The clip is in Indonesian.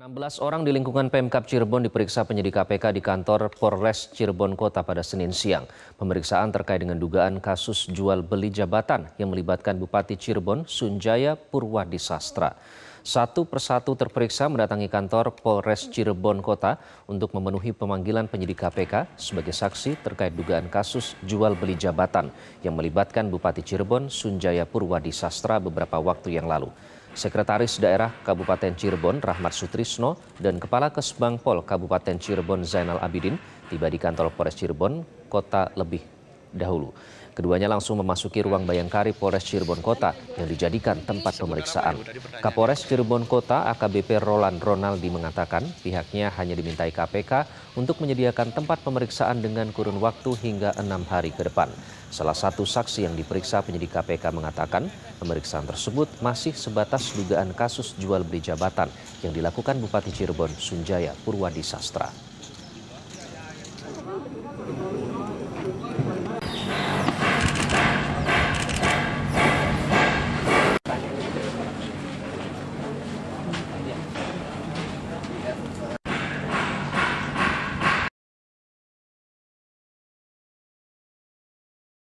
16 orang di lingkungan Pemkap Cirebon diperiksa penyidik KPK di kantor Polres Cirebon Kota pada Senin siang. Pemeriksaan terkait dengan dugaan kasus jual beli jabatan yang melibatkan Bupati Cirebon Sunjaya Purwadi Sastra. Satu persatu terperiksa mendatangi kantor Polres Cirebon Kota untuk memenuhi pemanggilan penyidik KPK sebagai saksi terkait dugaan kasus jual beli jabatan yang melibatkan Bupati Cirebon Sunjaya Purwadi Sastra beberapa waktu yang lalu. Sekretaris Daerah Kabupaten Cirebon Rahmat Sutrisno dan Kepala Kesbangpol Kabupaten Cirebon Zainal Abidin tiba di kantor Polres Cirebon, kota lebih dahulu. Keduanya langsung memasuki ruang Bayangkari Polres Cirebon Kota yang dijadikan tempat pemeriksaan. Kapolres Cirebon Kota AKBP Roland Ronaldi mengatakan pihaknya hanya dimintai KPK untuk menyediakan tempat pemeriksaan dengan kurun waktu hingga enam hari ke depan. Salah satu saksi yang diperiksa penyidik KPK mengatakan pemeriksaan tersebut masih sebatas dugaan kasus jual beli jabatan yang dilakukan Bupati Cirebon Sunjaya Purwadi Sastra.